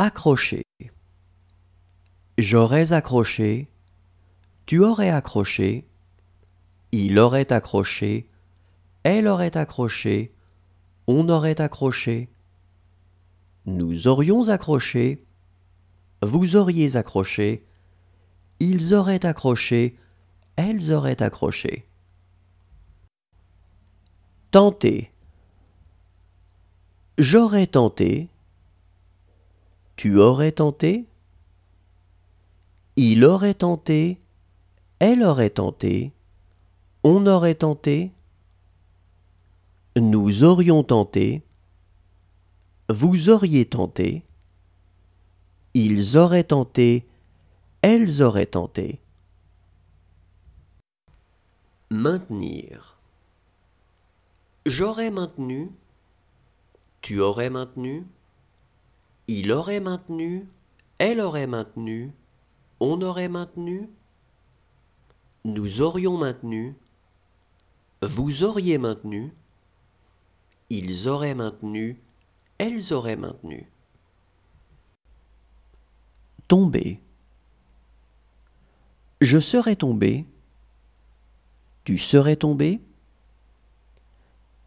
Accroché. J'aurais accroché. Tu aurais accroché. Il aurait accroché. Elle aurait accroché. On aurait accroché. Nous aurions accroché. Vous auriez accroché. Ils auraient accroché. Elles auraient accroché. Tenter. J'aurais tenté. Tu aurais tenté Il aurait tenté Elle aurait tenté On aurait tenté Nous aurions tenté Vous auriez tenté Ils auraient tenté Elles auraient tenté Maintenir J'aurais maintenu tu aurais maintenu il aurait maintenu, elle aurait maintenu, on aurait maintenu, nous aurions maintenu, vous auriez maintenu, ils auraient maintenu, elles auraient maintenu. Tomber. Je serais tombé, tu serais tombé,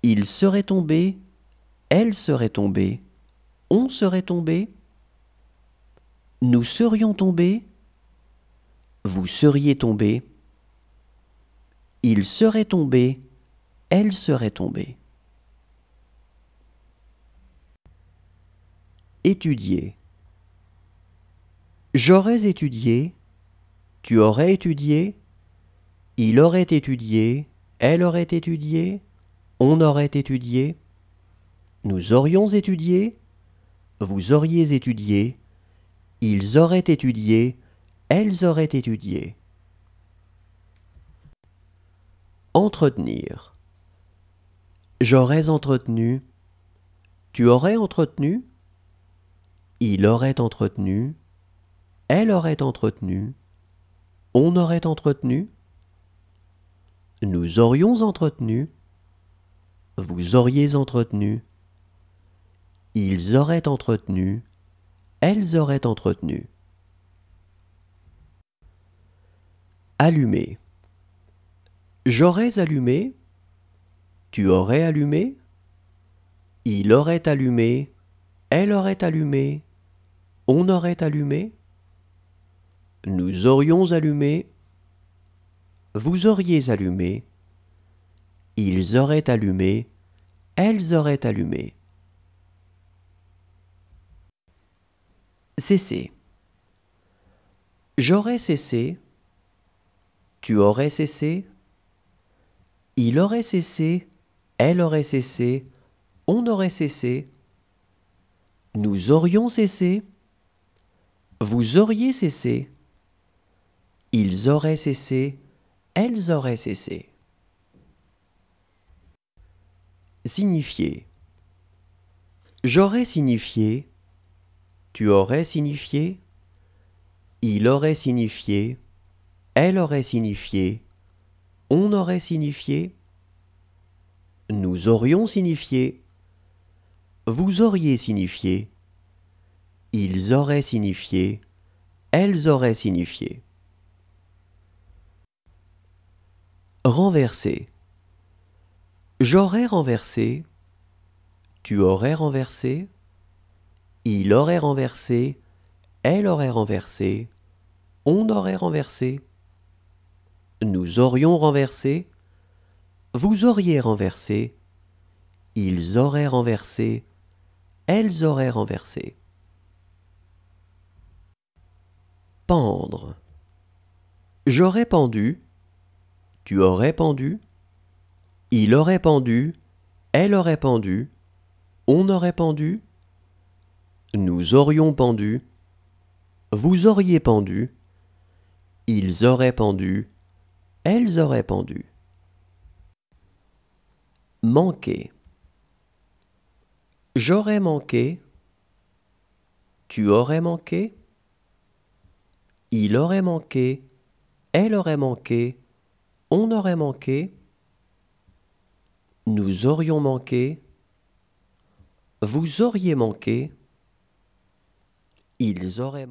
il serait tombé, elle serait tombée on serait tombé. Nous serions tombés. Vous seriez tombé. Il serait tombé. Elle serait tombée. Étudier. J'aurais étudié. Tu aurais étudié. Il aurait étudié. Elle aurait étudié. On aurait étudié. Nous aurions étudié vous auriez étudié, ils auraient étudié, elles auraient étudié. Entretenir. J'aurais entretenu, tu aurais entretenu, il aurait entretenu, elle aurait entretenu, on aurait entretenu, nous aurions entretenu, vous auriez entretenu, ils auraient entretenu, elles auraient entretenu. Allumer. J'aurais allumé, tu aurais allumé, il aurait allumé, elle aurait allumé, on aurait allumé, nous aurions allumé, vous auriez allumé, ils auraient allumé, elles auraient allumé. Cesser J'aurais cessé. Tu aurais cessé. Il aurait cessé. Elle aurait cessé. On aurait cessé. Nous aurions cessé. Vous auriez cessé. Ils auraient cessé. Elles auraient cessé. Signifier. J'aurais signifié tu aurais signifié, il aurait signifié, elle aurait signifié, on aurait signifié, nous aurions signifié, vous auriez signifié, ils auraient signifié, elles auraient signifié. Renverser. J'aurais renversé, tu aurais renversé, il aurait renversé, elle aurait renversé, on aurait renversé, nous aurions renversé, vous auriez renversé, ils auraient renversé, elles auraient renversé. Pendre. J'aurais pendu, tu aurais pendu, il aurait pendu, elle aurait pendu, on aurait pendu, nous aurions pendu. Vous auriez pendu. Ils auraient pendu. Elles auraient pendu. Manquer. J'aurais manqué. Tu aurais manqué. Il aurait manqué. Elle aurait manqué. On aurait manqué. Nous aurions manqué. Vous auriez manqué ils auraient